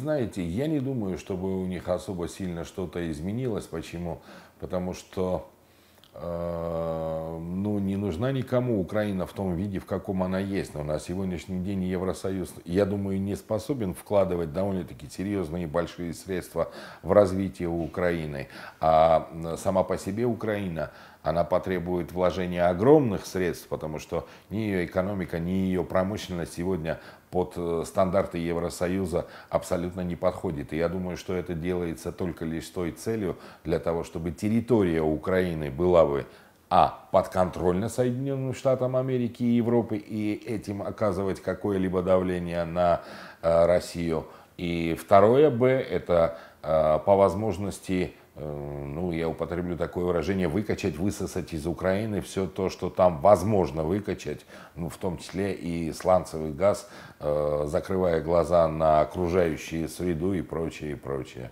знаете, я не думаю, чтобы у них особо сильно что-то изменилось. Почему? Потому что э, нужна никому Украина в том виде, в каком она есть. Но на сегодняшний день Евросоюз, я думаю, не способен вкладывать довольно-таки серьезные большие средства в развитие Украины. А сама по себе Украина она потребует вложения огромных средств, потому что ни ее экономика, ни ее промышленность сегодня под э, стандарты Евросоюза абсолютно не подходит. И я думаю, что это делается только лишь той целью для того, чтобы территория Украины была бы а подконтрольно Соединенным Штатам Америки и Европы, и этим оказывать какое-либо давление на э, Россию. И второе Б это э, по возможности, э, ну я употреблю такое выражение, выкачать, высосать из Украины все то, что там возможно выкачать, ну, в том числе и сланцевый газ, э, закрывая глаза на окружающую среду и прочее, и прочее.